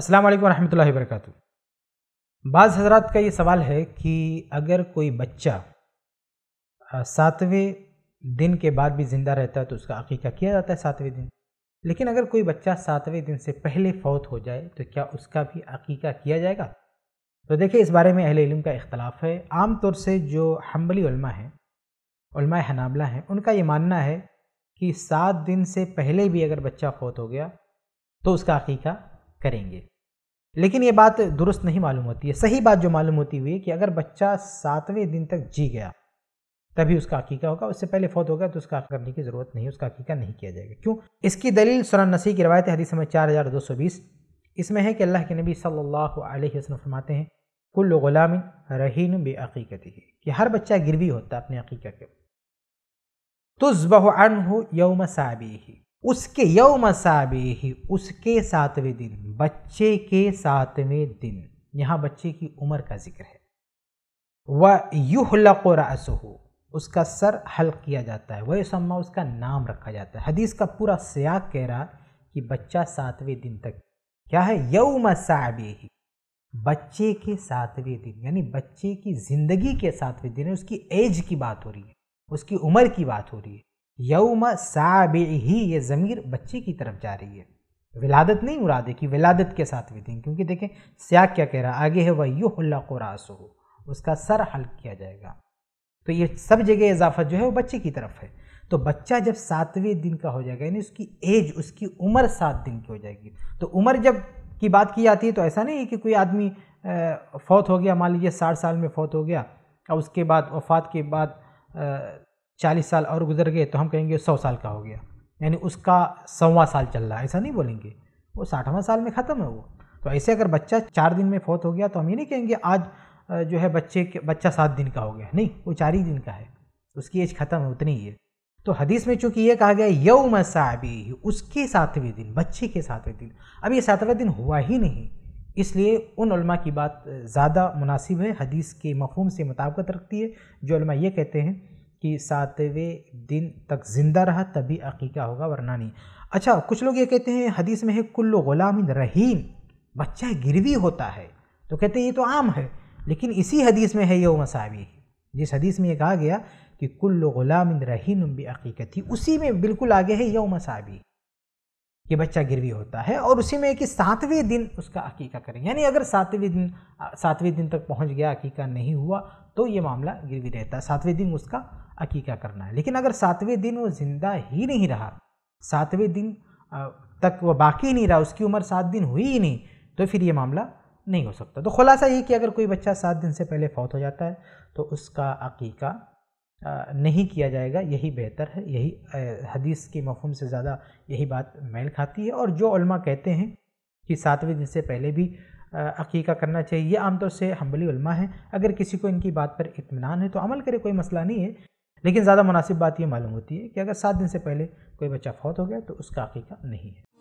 अस्सलाम वालेकुम रहमतुल्लाहि बाज़ हजरात का ये सवाल है कि अगर कोई बच्चा सातवें दिन के बाद भी ज़िंदा रहता है तो उसका अकीका किया जाता है सातवें दिन लेकिन अगर कोई बच्चा सातवें दिन से पहले फौत हो जाए तो क्या उसका भी अकीका किया जाएगा तो देखिए इस बारे में अहल इलम का इख्तलाफ है आम तौर से जो हम्बली उल्मा हैं हनाबला हैं उनका ये मानना है कि सात दिन से पहले भी अगर बच्चा फौत हो गया तो उसका अकीका करेंगे लेकिन ये बात दुरुस्त नहीं मालूम होती है सही बात जो मालूम होती हुई कि अगर बच्चा सातवें दिन तक जी गया तभी उसका अकीका होगा उससे पहले फौत होगा तो उसका करने की ज़रूरत नहीं उसका अकीका नहीं किया जाएगा क्यों इसकी दलील सुरान नसी की रवायत हदीस समय चार हज़ार दो सौ बीस इसमें है कि अल्लाह के नबी सल्लल्लाहु अलैहि वसल्लम फरमाते हैं कुल गुलाम रहीन बे अकीकत कि हर बच्चा गिरवी होता है अपने अकीका के तो जबह यौम साबी ही उसके यौम ही उसके सातवें दिन बच्चे के सातवें दिन यहाँ बच्चे की उम्र का जिक्र है वह युहलक रसहू उसका सर हल किया जाता है वह सम्मा उसका नाम रखा जाता है हदीस का पूरा सयाग कह रहा कि बच्चा सातवें दिन तक क्या है यौम ही बच्चे के सातवें दिन यानी बच्चे की ज़िंदगी के सातवें दिन उसकी एज की बात हो रही है उसकी उम्र की बात हो रही है यौम साब ही ये ज़मीर बच्चे की तरफ जा रही है विलादत नहीं मुराद है कि विलादत के साथ भी दें क्योंकि देखें स्या क्या कह रहा आगे है वह रास हो उसका सर हल किया जाएगा तो ये सब जगह इजाफा जो है वो बच्चे की तरफ है तो बच्चा जब सातवें दिन का हो जाएगा यानी उसकी एज उसकी उम्र सात दिन की हो जाएगी तो उम्र जब की बात की जाती है तो ऐसा नहीं है कि कोई आदमी फौत हो गया मान लीजिए साठ साल में फौत हो गया और उसके बाद वफात के बाद चालीस साल और गुजर गए तो हम कहेंगे सौ साल का हो गया यानी उसका सवा साल चल रहा है ऐसा नहीं बोलेंगे वो साठवां साल में ख़त्म है वो तो ऐसे अगर बच्चा चार दिन में फौत हो गया तो हम ये नहीं कहेंगे आज जो है बच्चे के बच्चा सात दिन का हो गया नहीं वो चार ही दिन का है उसकी एज ख़त्म है उतनी ही है तो हदीस में चूंकि ये कहा गया यौम साबी उसके सातवें दिन बच्चे के सातवें दिन अब ये सातवा दिन हुआ ही नहीं इसलिए उन की बात ज़्यादा मुनासिब है हदीस के मफहम से मुताबत रखती है जो ये कहते हैं कि सातवें दिन तक ज़िंदा रहा तभी अकीका होगा वरना नहीं अच्छा कुछ लोग ये कहते हैं हदीस में है कुल्लु गुलाम रहीम बच्चा गिरवी होता है तो कहते हैं ये तो आम है लेकिन इसी हदीस में है ये मसावी जिस हदीस में ये कहा गया कि कुल्लु गुलाम रहीन भी अकीकत उसी में बिल्कुल आगे है यो मसावी कि बच्चा गिरवी होता है और उसी में कि सातवें दिन उसका अकीका करें यानी अगर सातवें दिन सातवें दिन तक पहुंच गया अकीका नहीं हुआ तो ये मामला गिरवी रहता है सातवें दिन उसका अकीका करना है लेकिन अगर सातवें दिन वो ज़िंदा ही नहीं रहा सातवें दिन तक वह बाकी ही नहीं रहा उसकी उम्र सात दिन हुई ही नहीं तो फिर ये मामला नहीं हो सकता तो खुलासा ये कि अगर कोई बच्चा सात दिन से पहले फौत हो जाता है तो उसका अकीका नहीं किया जाएगा यही बेहतर है यही हदीस के मफहम से ज़्यादा यही बात मेल खाती है और जो कहते हैं कि सातवें दिन से पहले भी अकीका करना चाहिए ये आमतौर से हम्बली उलमा है अगर किसी को इनकी बात पर इतमान है तो अमल करे कोई मसला नहीं है लेकिन ज़्यादा मुनासिब बात ये मालूम होती है कि अगर सात दिन से पहले कोई बच्चा फौत हो गया तो उसका अकीका नहीं है